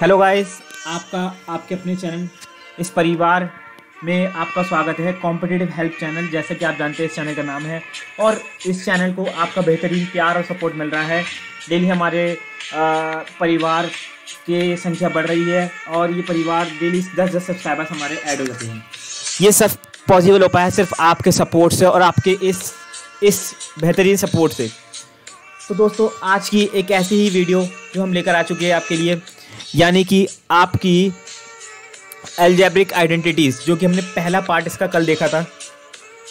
hello guys आपका आपके अपने चैनल इस परिवार में आपका स्वागत है कॉम्पिटेटिव हेल्प चैनल जैसे कि आप जानते हैं इस चैनल का नाम है और इस चैनल को आपका बेहतरीन प्यार और सपोर्ट मिल रहा है डेली हमारे परिवार के संख्या बढ़ रही है और ये परिवार डेली दस दस सब्सक्राइबर्स हमारे ऐड हो जाते हैं ये सब पॉसिबल हो पाया सिर्फ आपके सपोर्ट से और आपके इस इस बेहतरीन सपोर्ट से तो दोस्तों आज की एक ऐसी ही वीडियो जो हम लेकर आ चुके हैं आपके लिए यानी कि आपकी एल्जेब्रिक आइडेंटिटीज़ जो कि हमने पहला पार्ट इसका कल देखा था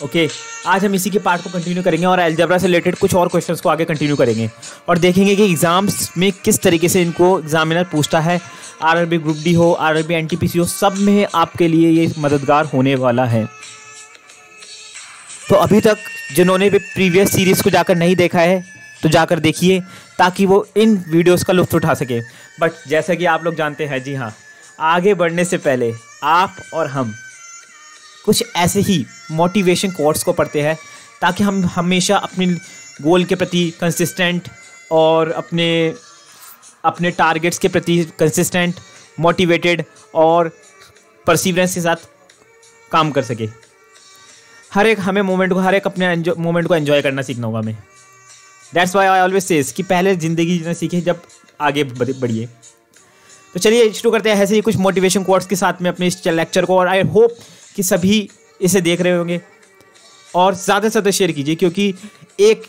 ओके okay, आज हम इसी के पार्ट को कंटिन्यू करेंगे और एल्जेब्रा से रिलेटेड कुछ और क्वेश्चंस को आगे कंटिन्यू करेंगे और देखेंगे कि एग्ज़ाम्स में किस तरीके से इनको एग्जामिनर पूछता है आरआरबी ग्रुप डी हो आरआरबी एनटीपीसी हो सब में आपके लिए ये मददगार होने वाला है तो अभी तक जिन्होंने भी प्रीवियस सीरीज़ को जाकर नहीं देखा है तो जाकर देखिए ताकि वो इन वीडियोस का लुत्फ उठा सके बट जैसा कि आप लोग जानते हैं जी हाँ आगे बढ़ने से पहले आप और हम कुछ ऐसे ही मोटिवेशन कोर्स को पढ़ते हैं ताकि हम हमेशा अपने गोल के प्रति कंसिस्टेंट और अपने अपने टारगेट्स के प्रति कंसिस्टेंट मोटिवेटेड और परसिवरेंस के साथ काम कर सके हर एक हमें मोमेंट को हर एक अपने मोमेंट को एंजॉय करना सीखना होगा हमें that's why I always says कि पहले ज़िंदगी जीना सीखे जब आगे बढ़िए तो चलिए शुरू करते हैं ऐसे ही कुछ मोटिवेशन कोर्ट्स के साथ में अपने इस लेक्चर को और आई होप कि सभी इसे देख रहे होंगे और ज़्यादा से ज़्यादा शेयर कीजिए क्योंकि एक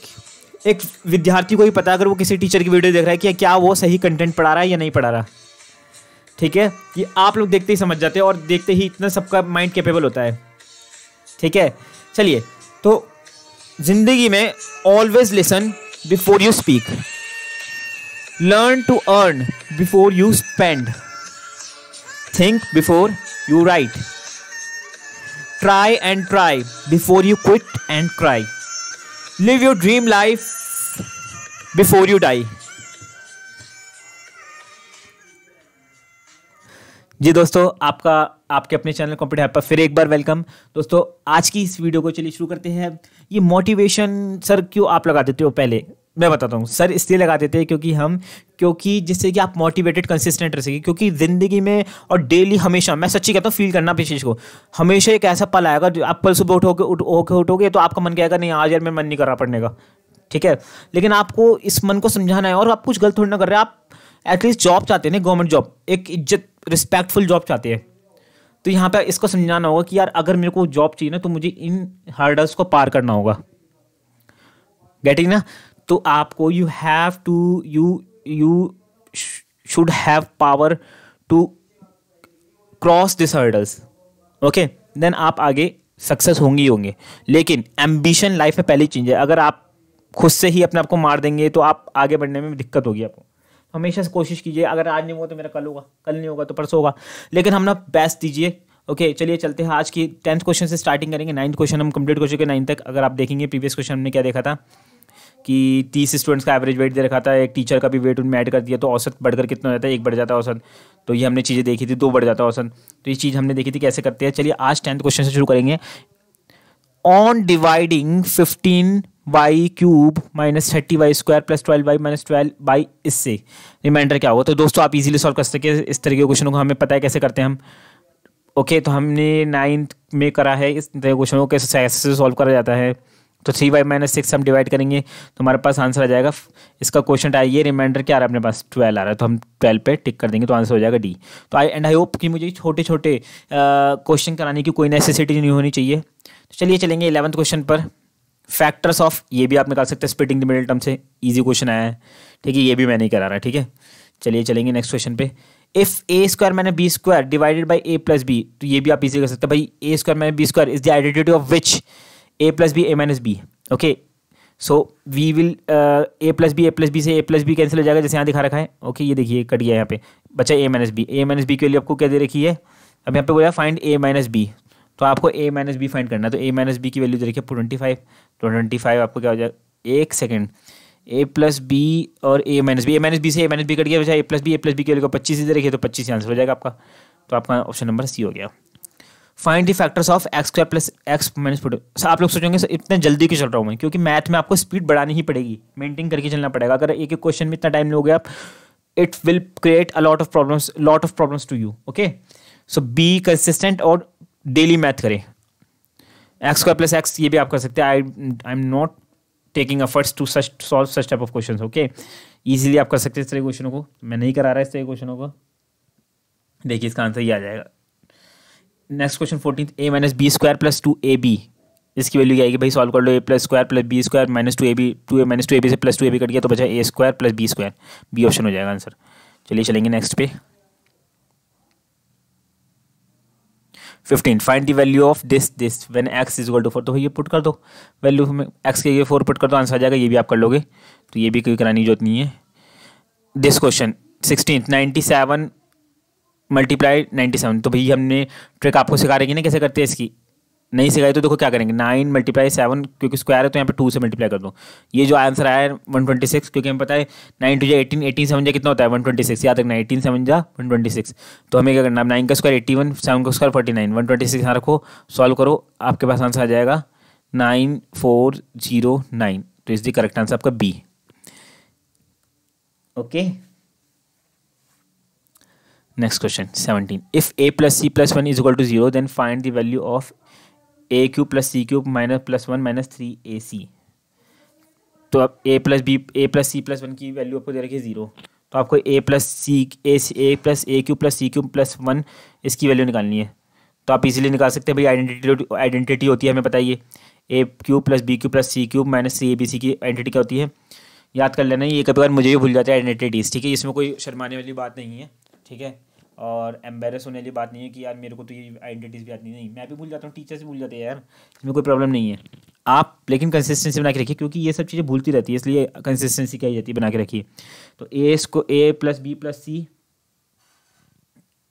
एक विद्यार्थी को ही पता अगर वो किसी टीचर की वीडियो देख रहा है कि क्या वो सही कंटेंट पढ़ा रहा है या नहीं पढ़ा रहा ठीक है ये आप लोग देखते ही समझ जाते हैं और देखते ही इतना सबका माइंड कैपेबल होता है ठीक है चलिए तो ज़िंदगी में always listen before you speak learn to earn before you spend think before you write try and try before you quit and cry live your dream life before you die जी दोस्तों आपका आपके अपने चैनल कंप्यूटर है फिर एक बार welcome दोस्तों आज की इस वीडियो को चलिए शुरू करते हैं ये मोटिवेशन सर क्यों आप लगा देते हो पहले मैं बताता हूँ सर इसलिए लगा देते हैं क्योंकि हम क्योंकि जिससे कि आप मोटिवेटेड कंसिस्टेंट रह सके क्योंकि ज़िंदगी में और डेली हमेशा मैं सच्ची कहता हूँ फील करना चीज को हमेशा एक ऐसा पल आएगा जो आप पल सुबह उठोगे उठ होके उठोगे तो आपका मन कहेगा नहीं आज यार मैं मन नहीं कर रहा पढ़ने का ठीक है लेकिन आपको इस मन को समझाना है और आप कुछ गलत थोड़ी ना कर रहे आप एटलीस्ट जॉब चाहते हैं ना गवर्नमेंट जॉब एक इज्जत रिस्पेक्टफुल जॉब चाहते हैं तो यहाँ पर इसको समझाना होगा कि यार अगर मेरे को जॉब चाहिए ना तो मुझे इन हर्डल्स को पार करना होगा गेटिंग ना तो आपको you have to you you should have power to cross this hurdles okay then आप आगे सक्सेस होंगे ही होंगे लेकिन एम्बिशन लाइफ में पहली चीज़ है अगर आप खुद से ही अपने आप को मार देंगे तो आप आगे बढ़ने में दिक्कत होगी आपको हमेशा से कोशिश कीजिए अगर आज नहीं होगा तो मेरा कल होगा कल नहीं होगा तो परसों होगा लेकिन हम ना बेस्ट दीजिए ओके okay, चलिए चलते हैं आज की टेंथ क्वेश्चन से स्टार्टिंग करेंगे नाइन्थ क्वेश्चन हम कंप्लीट कर चुके नाइन्थ तक अगर आप देखेंगे प्रीवियस क्वेश्चन हमने क्या देखा था कि तीस स्टूडेंट्स का एवरेज वेट दे रखा था एक टीचर का भी वेट उनमें ऐड कर दिया तो औसत बढ़कर कितना हो जाता है एक बढ़ जाता है औसत तो ये हमने चीज़ें देखी थी दो बढ़ जाता है औसत तो ये चीज़ हमने देखी थी कैसे करते हैं चलिए आज टेंथ क्वेश्चन से शुरू करेंगे on dividing fifteen y cube minus thirty y square plus twelve y minus twelve by इससे रिमाइंडर क्या होगा तो दोस्तों आप इजीली सॉल्व कर सके इस तरीके के क्वेश्चनों को हमें पता है कैसे करते हैं हम ओके okay, तो हमने नाइन्थ में करा है इस तरह क्वेश्चनों को कैसे सॉल्व करा जाता है तो थ्री वाई माइनस सिक्स हम डिवाइड करेंगे तो हमारे पास आंसर आ जाएगा इसका क्वेश्चन तो आइए रिमाइंडर क्या आ रहा है अपने पास ट्वेल्व आ रहा है तो हम ट्वेल्व पे टिक कर देंगे तो आंसर हो जाएगा डी तो आई एंड आई होप कि मुझे छोटे छोटे क्वेश्चन कराने की कोई नेसेसिटी नहीं होनी चाहिए तो चलिए चलेंगे इलेवंथ क्वेश्चन पर फैक्टर्स ऑफ ये भी आप निकाल सकते हैं स्पिटिंग द मिडिल टर्म से ईजी क्वेश्चन आया है ठीक है ये भी मैं नहीं करा रहा ठीक है चलिए चलेंगे नेक्स्ट क्वेश्चन पे if a square minus b square divided by a plus b तो ये भी आप इजी कर सकते हैं भाई a square minus b square is the identity of which a plus b a minus b okay so we will a plus b a plus b से a plus B cancel हो जाएगा जैसे यहाँ दिखा रखा है ओके ये देखिए कट गया यहाँ पे बच्चा a minus b a minus b के लिए आपको क्या दे रखी है अब यहाँ पे बोला फाइंड ए माइनस बी तो आपको ए माइनस बी फाइंड करना है तो ए माइनस बी की वैल्यू दे रखी है ट्वेंटी फाइव तो ट्वेंटी फाइव आपको क्या हो जाएगा एक सेकेंड ए प्लस बी और a minus b a minus b से ए माइनस बी कट गया बचा a plus b a plus b के लिए पच्चीस दे रखिए तो पच्चीस आंसर हो जाएगा आपका तो आपका ऑप्शन नंबर सी हो गया find the factors of x square plus x minus sir आप लोग सोचेंगे सर इतने जल्दी क्यों चल रहा हूँ मैं क्योंकि मैथ में आपको स्पीड बढ़ानी ही पड़ेगी मेंटेन करके चलना पड़ेगा अगर एक एक क्वेश्चन में इतना टाइम लोगे आप it will create a lot of problems lot of problems to you okay so be consistent और डेली मैथ करें एक्स स्क्वायर प्लस एक्स ये भी आप कर सकते हैं I I am not taking efforts to such solve such type of question okay easily आप कर सकते हैं इस तरह क्वेश्चनों को मैं नहीं करा रहा इस तरह क्वेश्चनों को देखिए इसका आंसर ये आ जाएगा next question fourteen a minus b square plus two a b इसकी वैल्यू क्या आएगी भाई सॉल्व कर लो a plus square plus b square minus two a b two a minus two a b से plus two a b cut गया तो बचा a square plus b square b option हो जाएगा आंसर चलिए चलेंगे नेक्स्ट पे fifteen find the value of this this when x is equal to four तो ये पुट कर दो वैल्यू में एक्स के लिए फोर पुट कर दो आंसर आ जाएगा ये भी आप कर लोगे तो ये भी कोई कराने की जरूरत नहीं है this question sixteen ninety seven multiply ninety seven तो भैया हमने ट्रिक आपको सिखा रहे कि ना कैसे करते हैं इसकी नहीं सिखाई तो देखो क्या करेंगे नाइन मल्टीप्लाई सेवन क्योंकि स्क्वायर है तो यहाँ पे टू से मल्टीप्लाई कर दो ये जो आंसर आया है वन ट्वेंटी सिक्स क्योंकि हमें पता है नाइन टू जो एटीन एटीन सेवन जा कितना होता है वन ट्वेंटी सिक्स याद रखना एटीन सेवन जा वन ट्वेंटी सिक्स तो हमें क्या करना है नाइन का स्क्वायर एट्टी वन सेवन का square forty nine one twenty six यहाँ रखो सॉल्व करो आपके पास आंसर आ जाएगा नाइन फोर जीरो नाइन तो इस दी करेक्ट आंसर आपका B okay next question seventeen if a plus c plus one is equal to zero then find the value of a cube plus c cube minus plus one minus three a c तो आप a plus b a plus c plus one की value आपको दे रखी है zero तो आपको a plus c a c a plus a cube plus C Q plus one इसकी वैल्यू निकालनी है तो आप इजीली निकाल सकते हैं भाई आइडेंटिटी आइडेंटिटी होती है हमें बताइए a cube plus b cube plus c cube minus c a b c की आइडेंटिटी क्या होती है याद कर लेना ये कभी बार मुझे भी भूल जाता है आइडेंटिटीज़ ठीक है इसमें कोई शर्माने वाली बात नहीं है ठीक है और एम्बेरस होने वाली बात नहीं है कि यार मेरे को तो ये आइडेंटिटीज़ भी आती नहीं मैं भी भूल जाता हूँ टीचर्स भी भूल जाते हैं यार इसमें कोई प्रॉब्लम नहीं है आप लेकिन कंसिस्टेंसी बना के रखिए क्योंकि ये सब चीज़ें भूलती रहती है इसलिए कंसिस्टेंसी कही जाती है बना के रखिए तो ए को a plus b plus c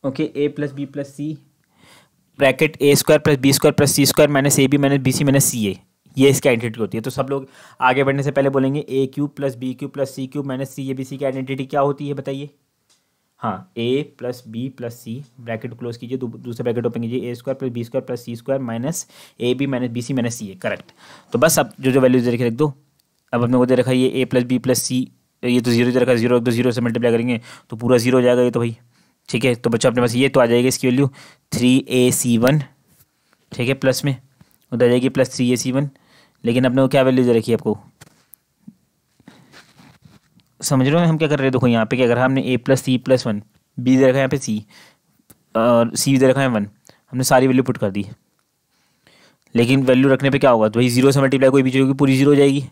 okay a plus b plus c bracket a square plus b square plus c square minus a b minus b c minus c a ये इसकी आइडेंटिटी होती है तो सब लोग आगे बढ़ने से पहले बोलेंगे a cube plus b cube plus c cube minus c a b c की आइडेंटिटी क्या होती है बताइए हाँ a plus b plus c bracket close कीजिए दूसरा ब्रैकेट ओपन कीजिए a square plus b square plus c square minus a b minus b c minus c a correct तो बस अब जो जो वैल्यूज रखे रख दो अब अपने को दे रखा ये a plus b plus c ये तो जीरो दे रखा जीरो एक दो जीरो से मल्टीप्लाई करेंगे तो पूरा जीरो हो जाएगा ये तो भाई ठीक है तो बच्चों अपने पास ये तो आ जाएगा इसकी value three a c one ठीक है प्लस में उधर आ जाएगी plus three a c one लेकिन अपने को क्या वैल्यू दे रखी है आपको समझ रहे हो हम क्या कर रहे हैं देखो यहाँ पे कि अगर हमने a plus c plus one b दे रखा है यहाँ पे सी और सी दे रखा है वन हमने सारी वैल्यू पुट कर दी लेकिन वैल्यू रखने पे क्या होगा तो वही जीरो से मल्टीप्लाई कोई भी जीरो की पूरी जीरो हो जाएगी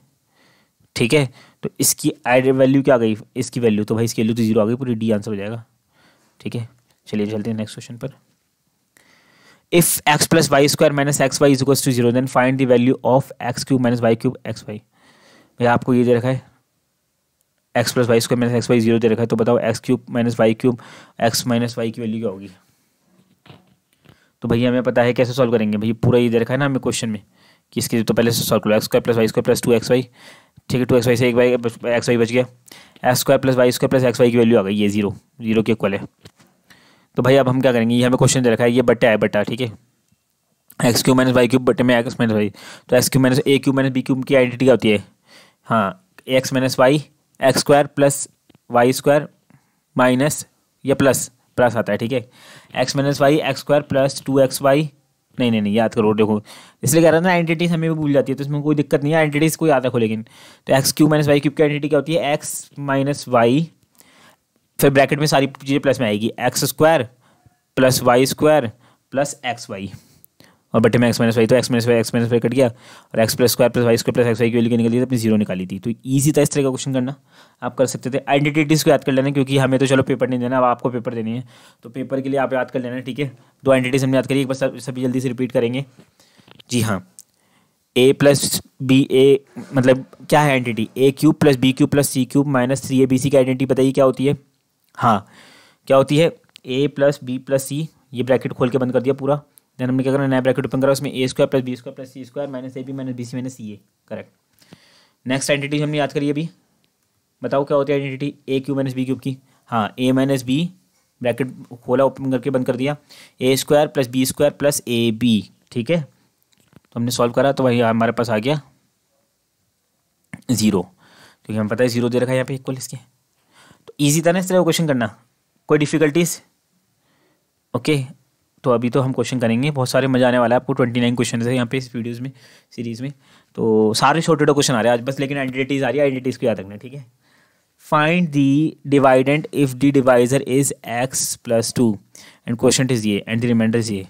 ठीक है तो इसकी आइड वैल्यू क्या आ गई इसकी वैल्यू तो भाई इसकी वैल्यू तो जीरो आ गई पूरी डी आंसर हो जाएगा ठीक है चलिए चलते हैं नेक्स्ट क्वेश्चन पर if x plus y square minus x y is two zero then find the value of x cube minus y cube x y भैया आपको ये दे रखा है x plus y square minus x y zero दे रखा है तो बताओ x cube minus y cube x minus y की वैल्यू क्या होगी तो भैया हमें पता है कैसे सॉल्व करेंगे भैया पूरा ये दे रखा है ना हमें क्वेश्चन में कि इसके तो पहले से सॉल्व करो x square plus y square plus two x y ठीक है टू एक्स वाई से एक वाई एक्स वाई बच गया x square plus y square plus x y की वैल्यू आ गई ये जीरो जीरो के इक्वल है तो भाई अब हम क्या करेंगे ये हमें क्वेश्चन दे रखा है ये बट्टा है बट्टा ठीक है x cube minus y cube बटे में एक्स माइनस वाई तो x cube minus a cube minus b cube की आइडेंटिटी क्या होती है हाँ x minus y x square plus y square minus या प्लस प्लस आता है ठीक है x minus y x square plus two x y नहीं नहीं नहीं याद करो देखो इसलिए कह रहा था ना आइडेंटिटीज हमें भी भूल जाती है तो इसमें कोई दिक्कत नहीं है आइडेंटिटीज को याद रखो लेकिन तो x cube minus y cube की आइडेंटिटी क्या होती है एक्स माइनस वाई फिर ब्रैकेट में सारी चीज़ें प्लस में आएगी x square plus y square plus x y और बटे में एक्स माइनस वाई तो x minus y x minus y cut गया और x plus square plus y square plus x y की वैल्यू निकली थी तो अपनी जीरो निकाली थी तो ईजी था इस तरह का क्वेश्चन करना आप कर सकते थे आइडेंटिटीज़ को याद कर लेना क्योंकि हमें तो चलो पेपर नहीं देना अब आपको पेपर देनी है तो पेपर के लिए आप याद कर लेना ठीक है दो आइडेंटिटीज हमने याद करिए बस सभी जल्दी से रिपीट करेंगे जी हाँ ए प्लस बी ए मतलब क्या है identity a cube plus b cube plus c cube minus three a b c की आइडेंटिटी बताइए क्या होती है हाँ क्या होती है a plus b plus c ये ब्रैकेट खोल के बंद कर दिया पूरा देन हमने क्या करना नया ब्रैकेट ओपन करा उसमें a square plus b square plus c square minus a b minus b c minus c a correct next identity हमने याद करिए अभी बताओ क्या होती है identity a cube minus b cube की हाँ ए माइनस बी ब्रैकेट खोला ओपन करके बंद कर दिया a square plus b square plus a b ठीक है तो हमने सॉल्व करा तो वही हमारे पास आ गया ज़ीरो क्योंकि हमें पता है ज़ीरो दे रखा है यहाँ पे इक्वल इसके तो ईजी था ना इस तरह क्वेश्चन करना कोई डिफ़िकल्टीज ओके तो अभी तो हम क्वेश्चन करेंगे बहुत सारे मजा आने वाला है आपको ट्वेंटी नाइन क्वेश्चन है यहाँ पे इस वीडियोज़ में सीरीज़ में तो सारे छोटे छोटे क्वेश्चन आ रहे हैं आज बस लेकिन आइडेंटिटीज़ आ रही है आइडेंटिटीज़ को याद रखना ठीक है find the dividend if the divisor is x plus two and question is ये एंड रिमाइंडर इज़ ये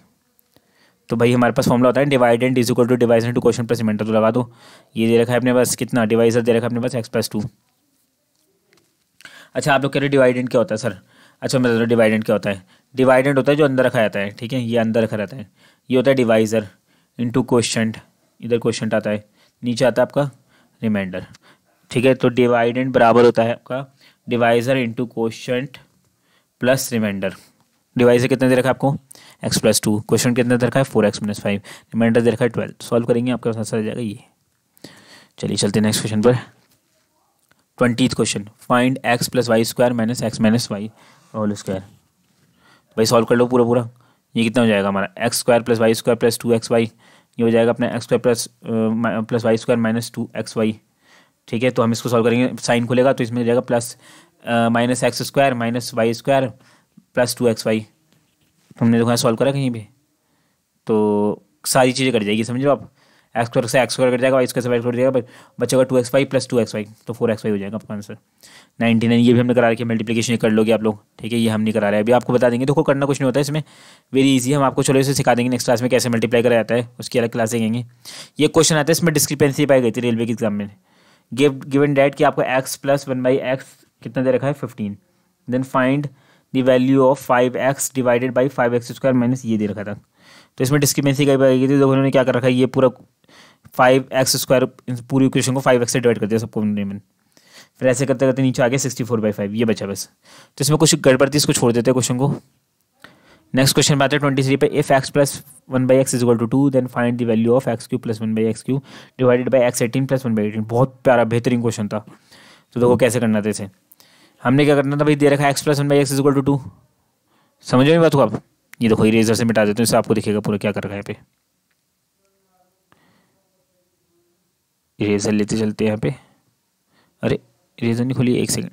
तो भाई हमारे पास फॉर्मला होता है dividend is equal to divisor to question plus remainder तो लगा दो ये दे रखा है अपने पास कितना डिवाइजर दे रखा है अपने पास एक्स प्लस टू अच्छा आप लोग कह रहे हो डिवाइडेंट क्या होता है सर अच्छा मैं डिवाइडेंट तो क्या होता है डिवाइडेंट होता है जो अंदर रखा जाता है ठीक है ये अंदर रखा जाता है ये होता है डिवाइज़र इंटू क्वेश्चन इधर क्वेश्चन आता है नीचे आता है आपका रिमाइंडर ठीक है तो डिवाइडेंट बराबर होता है आपका divisor into question plus remainder divisor कितने दे रखा है आपको एक्स प्लस टू क्वेश्चन कितने दे रखा है four x minus five remainder दे रखा है ट्वेल्व सॉल्व करेंगे आपका आंसर आ जाएगा ये चलिए चलते हैं नेक्स्ट क्वेश्चन पर twenty question find x plus y square minus x minus y whole square भाई सॉल्व कर लो पूरा पूरा ये कितना हो जाएगा हमारा x square plus y square plus two x y ये हो जाएगा अपना x square plus plus y square minus two x y ठीक है तो हम इसको सॉल्व करेंगे साइन खुलेगा तो इसमें हो जाएगा plus minus x square minus y square plus two x y हमने देखो सॉल्व करा कहीं भी तो सारी चीज़ें कट जाएगी समझ लो आप एक्स स्क्वायर से एक्स स्क्वायर कट जाएगा वाई स्क्वायर से वाई स्क्वायर जाएगा का two x y plus two x y तो फोर एक्स वाई हो जाएगा आपका आंसर नाइनटी नाइन ये भी हमने करा रखी है मल्टीप्लीकेशन कर लोगे आप लोग ठीक है ये हम नहीं करा रहे हैं अभी आपको बता देंगे देखो करना कुछ नहीं होता है इसमें वेरी ईजी हम आपको चलो इसे सिखा देंगे नेक्स्ट क्लास में कैसे मल्टीप्लाई करा जाता है उसकी अलग क्लास देंगे ये क्वेश्चन आता है इसमें डिस्क्रिपेंसी पाई गई थी रेलवे के एग्जाम में गिव गिवन डैट कि आपको x plus one by x कितना दे रखा है fifteen then find the value of five x divided by five x square minus ये दे रखा था तो इसमें डिस्क्रिपेंसी कई बार आई थी तो उन्होंने क्या कर रखा है ये पूरा फाइव एक्स स्क्वायर पूरी इक्वेशन को फाइव एक्स से डिवाइड कर दिया सबको उन्होंने फिर ऐसे करते करते नीचे आ गया सिक्सटी फोर बाई फाइव ये बचा बस तो इसमें कुछ गड़बड़ती इसको छोड़ देते हैं क्वेश्चन को नेक्स्ट क्वेश्चन में आता है ट्वेंटी थ्री पे if x plus one by x is equal to two then find the value of x cube plus one by x cube divided by x eighteen plus one by eighteen बहुत प्यारा बेहतरीन question था तो देखो कैसे करना था इसे हमने क्या करना था भाई दे रखा x plus one by x equal to two समझो नहीं बात को आप ये देखो इरेजर से मिटा देते हैं इससे आपको दिखेगा पूरा क्या कर रहा है यहाँ पे इरेजर लेते चलते यहाँ पे अरे इरेजर नहीं खोलिए एक सेकेंड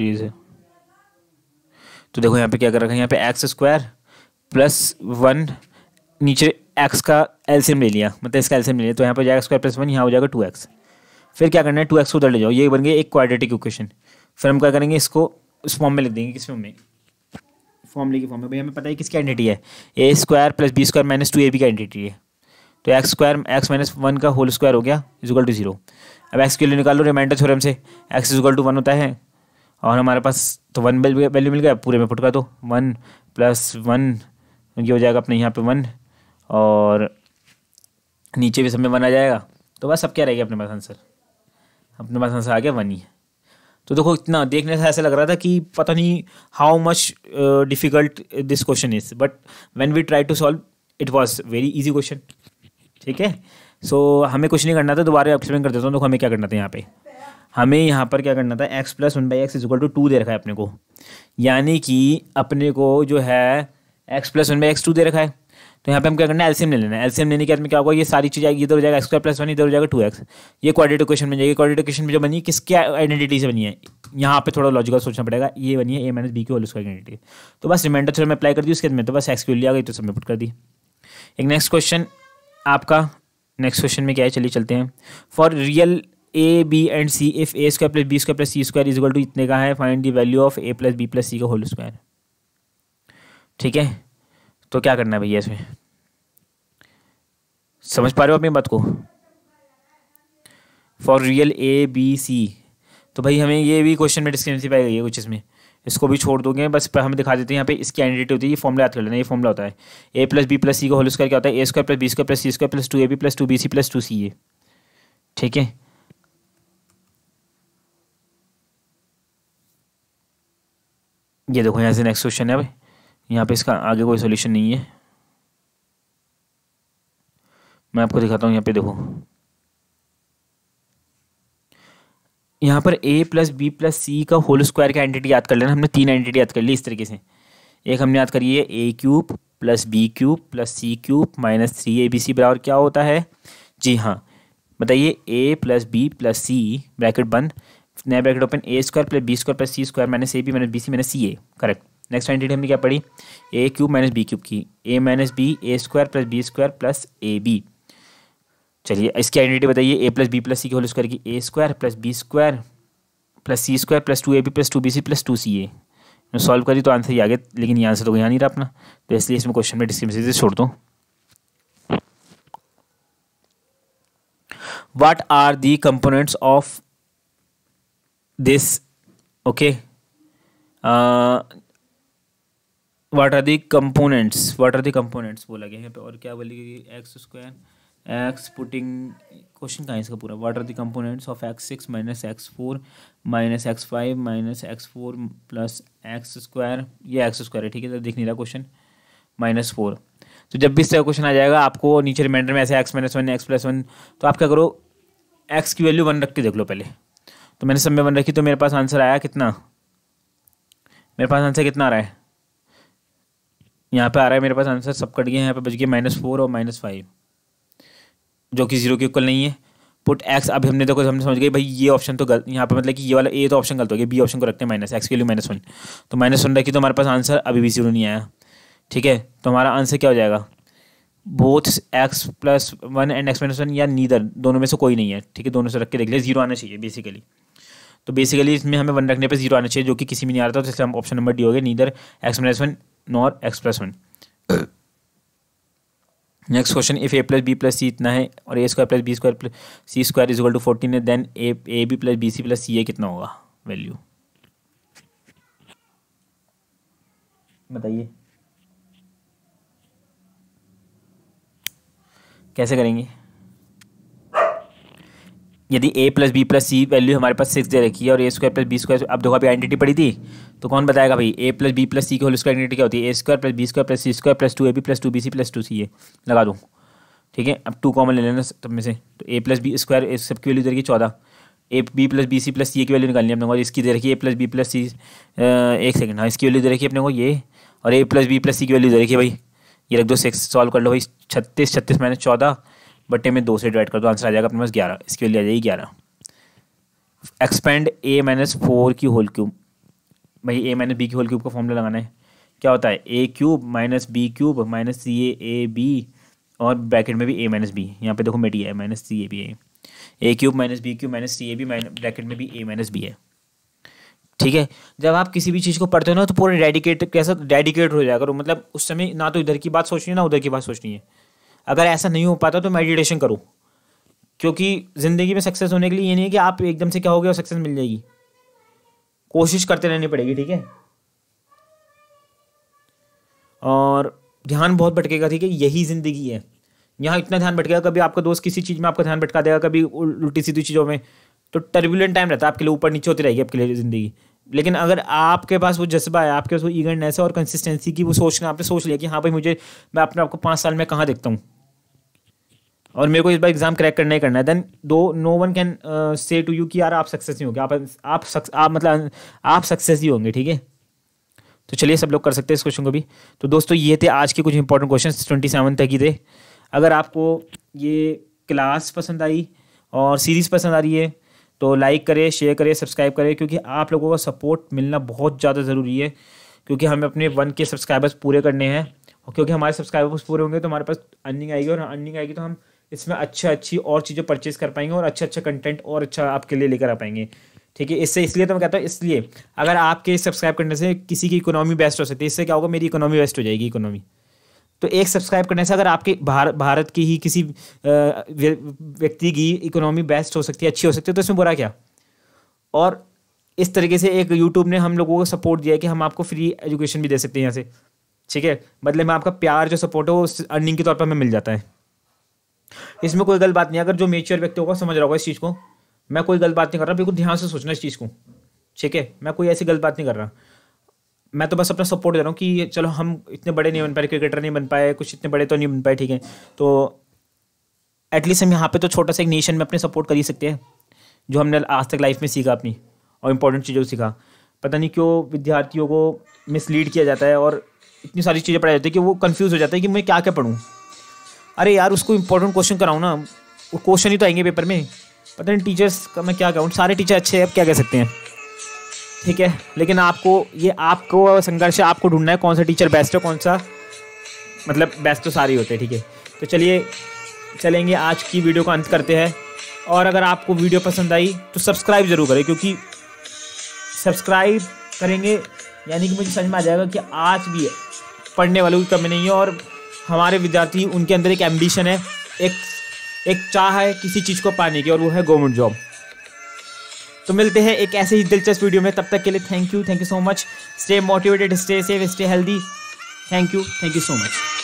इरेजर तो देखो यहाँ पे क्या कर रखा है यहाँ पे एक्स स्क्वायर प्लस वन नीचे एक्स का एल्सियम ले लिया मतलब इसका एल्सियम ले लिया तो यहाँ पर जाएगा स्क्वायर प्लस वन यहाँ हो जाएगा टू एक्स फिर क्या करना है टू एक्स को उधर ले जाओ ये बन गए एक क्वाड्रेटिक इक्वेशन फिर हम क्या करेंगे इसको इस फॉर्म में लिख देंगे किस फॉर्म में फॉर्मले की फॉर्म में भाई हमें पता है किसकी आइडेंटिटी है a square plus b square minus two a b की आइडेंटिटी है तो x square x minus one का होल स्क्वायर हो गया इजल टू जीरो अब एक्स के लिए निकाल लो रिमाइंडर थ्योरम से एक्स इजल टू वन होता है और हमारे पास तो वन वैल्यू मिल गया पूरे में फुटका तो वन प्लस वन ये हो जाएगा अपने यहाँ पर वन और नीचे भी सब में वन आ जाएगा तो बस अब क्या रहेगा अपने पास आंसर अपने पास आंसर आ गया वन ही है तो देखो इतना देखने से ऐसा लग रहा था कि पता नहीं how much difficult this question is but when we try to solve it was very easy question ठीक है सो हमें कुछ नहीं करना था दोबारा एक्सप्लेन कर देता हूँ देखो हमें क्या करना था यहाँ पे हमें यहाँ पर क्या करना था x plus one by x is equal to two दे रखा है अपने को यानी कि अपने को जो है x plus one by x two दे रखा है तो यहाँ पे हम क्या करना है एलसीएम ले लेना है एलसीएम लेने के बाद में क्या होगा ये सारी चीज़ आएगी इधर हो जाएगा स्क्वायर प्लस वन इधर हो जाएगा टू एक्स ये क्वाड्रेटिक क्वेश्चन बन जाएगी क्वाड्रेटिक क्वेश्चन में जो बनी किसके आइडेंटिटी से बनी है यहाँ पे थोड़ा लॉजिकल सोचना पड़ेगा ये बनी है ए माइनस बी की होल स्क्वायर आइडेंटिटी तो बस रिमाइंडर थोड़ा मैं अप्लाई कर दी उसके बाद में तो बस एक्स क्यू आ गई तो सब पुट कर दी एक नेक्स्ट क्वेश्चन आपका नेक्स्ट क्वेश्चन में क्या है चलिए चलते हैं for real a b and c if a square plus b square plus c square equal to इतने का है find the value of a plus b plus c का होल स्क्वायर ठीक है तो क्या करना है भैया इसमें समझ पा रहे हो अपनी बात को for real a b c तो भाई हमें ये भी क्वेश्चन में डिस्क्रिपेंसी पाई गई है कुछ इसमें इसको भी छोड़ दोगे बस हम दिखा देते हैं यहाँ पे इसकी आइडेंटिटी होती है ये फॉर्मला याद कर लेना ये फॉर्मला होता है a plus b plus c का होल स्क्वायर क्या होता है a square plus b square plus c square plus two a b plus two b c plus two c a ठीक है ये देखो यहाँ से नेक्स्ट क्वेश्चन है भाई यहाँ पे इसका आगे कोई सोल्यूशन नहीं है मैं आपको दिखाता हूँ यहाँ पे देखो यहाँ पर a plus b plus c का होल स्क्वायर का एंटिटी याद कर लेना हमने तीन एंटिटी याद कर ली इस तरीके से एक हमने याद करी है a cube plus b cube plus c cube minus three a b c बराबर क्या होता है जी हाँ बताइए a plus b plus c bracket बंद नया bracket open a square plus b square plus c square minus a b minus b c minus c a correct next identity हमने क्या पढ़ी a cube minus b cube की a minus b a square plus b square plus a b चलिए इसकी identity बताइए a plus b plus c की whole square की a square plus b square plus c square plus two a b plus two b c plus two c a solve करी तो answer ही आ गया लेकिन ये आंसर तो यहाँ नहीं रहा अपना तो इसलिए इसमें क्वेश्चन में डिस्क्रिप्शन से छोड़ दूँ what are the components of this okay what are the components what are the components बोला गया यहाँ पे और क्या बोली गई x square x putting question कहाँ है इसका पूरा what are the components of x six minus x four minus x five minus x four plus x square ये एक्स स्क्वायर है ठीक है तो दिख नहीं रहा क्वेश्चन माइनस फोर तो जब भी इसका क्वेश्चन आ जाएगा आपको नीचे रिमाइंडर में ऐसे x minus one x plus one तो आप क्या करो एक्स की वैल्यू वन रख के देख लो पहले तो मैंने सब में वन रखी तो मेरे पास आंसर आया कितना मेरे पास आंसर कितना आ रहा है यहाँ पे आ रहा है मेरे पास आंसर सब कट गया यहाँ पे बच गया माइनस फोर और माइनस फाइव जो कि जीरो के इक्वल नहीं है पुट एक्स अभी हमने देखो हमने समझ गए भाई ये ऑप्शन तो गलत यहाँ पे मतलब कि ये वाला ए तो ऑप्शन गलत हो गया बी ऑप्शन को रखते हैं माइनस एक्स के लिए माइनस वन तो माइनस वन रखिए तो हमारे पास आंसर अभी भी जीरो नहीं आया ठीक है तो हमारा आंसर क्या हो जाएगा both x plus one and x minus one या नीदर दोनों में से कोई नहीं है ठीक है दोनों से रख के देख लिया जीरो आना चाहिए बेसिकली तो बेसिकली इसमें हमें वन रखने पर जीरो आना चाहिए जो कि किसी में नहीं आ रहा था तो इसलिए हम ऑप्शन नंबर डी हो गए neither x minus one nor x plus one next question if a plus b plus c इतना है और a square plus b square plus c square equal to fourteen है then a a b plus b c plus c a कितना होगा value बताइए कैसे करेंगे यदि a plus b plus c value हमारे पास सिक्स दे रखी है और a square plus b square अब देखो अभी आइडेंटिटी पड़ी थी तो कौन बताएगा भाई a plus b plus c की होल स्क्वायर आइडेंटिटी क्या होती है a square plus b square plus c square plus two a b plus two b c plus two c a लगा दूँ ठीक है अब टू कॉमन ले लेना सब में से तो ए प्लस बी स्क्वायर सबकी वैल्यू दे रखी चौदह a b plus b c plus c की वैल्यू निकालनी है अपने को इसकी दे रखी है a plus b plus c एक सेकंड हाँ इसकी वैल्यू दे रखी है अपने को ये और a plus b plus c की वैल्यू दे रखी है भाई ये रख दो सिक्स सॉल्व कर लो भाई छत्तीस छत्तीस माइनस चौदह बट्टे में दो से डिवाइड कर दो आंसर आ जाएगा अपने पास ग्यारह इसके लिए आ जाएगी ग्यारह एक्सपेंड ए माइनस फोर की होल क्यूब भाई ए माइनस बी की होल क्यूब का फॉर्मूला लगाना है क्या होता है a cube minus b cube minus c a a b और ब्रैकेट में भी ए माइनस बी यहाँ पे देखो मेटी है minus c a b a a cube minus b cube minus c a b bracket में भी ए माइनस बी है ठीक है जब आप किसी भी चीज़ को पढ़ते हो ना तो पूरा डेडिकेट कैसा डेडिकेट हो जाएगा मतलब उस समय ना तो इधर की बात सोचनी है ना उधर की बात सोचनी है अगर ऐसा नहीं हो पाता तो मेडिटेशन करो क्योंकि ज़िंदगी में सक्सेस होने के लिए ये नहीं है कि आप एकदम से क्या हो गया और सक्सेस मिल जाएगी कोशिश करते रहनी पड़ेगी ठीक है और ध्यान बहुत भटकेगा ठीक है यही ज़िंदगी है यहाँ इतना ध्यान भटकेगा कभी आपका दोस्त किसी चीज़ में आपका ध्यान भटका देगा कभी उल्टी सीधी चीज़ों में तो टर्बुलेंट टाइम रहता है आपके लिए ऊपर नीचे होती रहेगी आपके लिए ज़िंदगी लेकिन अगर आपके पास वो जज्बा है आपके पास वो ईगरनेस है और कंसिस्टेंसी की वो सोच आपने सोच लिया कि हाँ भाई मुझे मैं अपने आपको पाँच साल में कहाँ देखता हूँ और मेरे को इस बार एग्ज़ाम क्रैक करना ही करना है देन दो no one can say to you कि यार आप सक्सेस नहीं होंगे आप आप सक्स आप मतलब आप सक्सेस ही होंगे ठीक है तो चलिए सब लोग कर सकते हैं इस क्वेश्चन को भी तो दोस्तों ये थे आज के कुछ इंपॉर्टेंट क्वेश्चन ट्वेंटी सेवन तक ही थे अगर आपको ये क्लास पसंद आई और सीरीज़ पसंद आ रही है तो लाइक करें शेयर करें सब्सक्राइब करें क्योंकि आप लोगों का सपोर्ट मिलना बहुत ज़्यादा ज़रूरी है क्योंकि हमें अपने वन के सब्सक्राइबर्स पूरे करने हैं और क्योंकि हमारे सब्सक्राइबर्स पूरे होंगे तो हमारे पास अर्निंग आएगी और अर्निंग आएगी तो हम इसमें अच्छी अच्छी और चीज़ें परचेज कर पाएंगे और अच्छा अच्छा कंटेंट और अच्छा आपके लिए लेकर आ पाएंगे ठीक है इससे इसलिए तो मैं कहता हूँ इसलिए अगर आपके सब्सक्राइब करने से किसी की इकोनॉमी बेस्ट हो सकती है इससे क्या होगा मेरी इकोनॉमी बेस्ट हो जाएगी इकोनॉमी तो एक सब्सक्राइब करने से अगर आपके भार, भारत की ही किसी व्यक्ति की इकोनॉमी बेस्ट हो सकती है अच्छी हो सकती है तो इसमें बुरा क्या और इस तरीके से एक यूट्यूब ने हम लोगों को सपोर्ट दिया है कि हम आपको फ्री एजुकेशन भी दे सकते हैं यहाँ से ठीक है बदले मतलब में आपका प्यार जो सपोर्ट है वो अर्निंग के तौर पर हमें मिल जाता है इसमें कोई गलत बात नहीं अगर जो मेच्योर व्यक्ति होगा समझ रहा होगा इस चीज़ को मैं कोई गलत बात नहीं कर रहा बिल्कुल ध्यान से सोचना इस चीज़ को ठीक है मैं कोई ऐसी गलत बात नहीं कर रहा मैं तो बस अपना सपोर्ट दे रहा हूँ कि चलो हम इतने बड़े नहीं बन पाए क्रिकेटर नहीं बन पाए कुछ इतने बड़े तो नहीं बन पाए ठीक है तो एटलीस्ट हम यहाँ पे तो छोटा सा एक नेशन में अपने सपोर्ट कर ही सकते हैं जो हमने आज तक लाइफ में सीखा अपनी और इम्पोर्टेंट चीज़ों सीखा पता नहीं क्यों विद्यार्थियों को मिसलीड किया जाता है और इतनी सारी चीज़ें पढ़ाई जाती है कि वो कन्फ्यूज़ हो जाता है कि मैं क्या क्या पढ़ूँ अरे यार उसको इंपॉर्टेंट क्वेश्चन कराऊँ ना वो क्वेश्चन ही तो आएंगे पेपर में पता नहीं टीचर्स का मैं क्या कहूँ सारे टीचर अच्छे हैं अब क्या कह सकते हैं ठीक है लेकिन आपको ये आपको संघर्ष आपको ढूंढना है कौन सा टीचर बेस्ट है कौन सा मतलब बेस्ट तो सारे होते हैं ठीक है तो चलिए चलेंगे आज की वीडियो का अंत करते हैं और अगर आपको वीडियो पसंद आई तो सब्सक्राइब ज़रूर करें क्योंकि सब्सक्राइब करेंगे यानी कि मुझे समझ में आ जाएगा कि आज भी पढ़ने वालों की कमी नहीं है और हमारे विद्यार्थी उनके अंदर एक एम्बिशन है एक एक चाह है किसी चीज़ को पाने की और वो है गवर्नमेंट जॉब तो मिलते हैं एक ऐसे ही दिलचस्प वीडियो में तब तक के लिए thank you thank you so much stay motivated stay safe stay healthy thank you thank you so much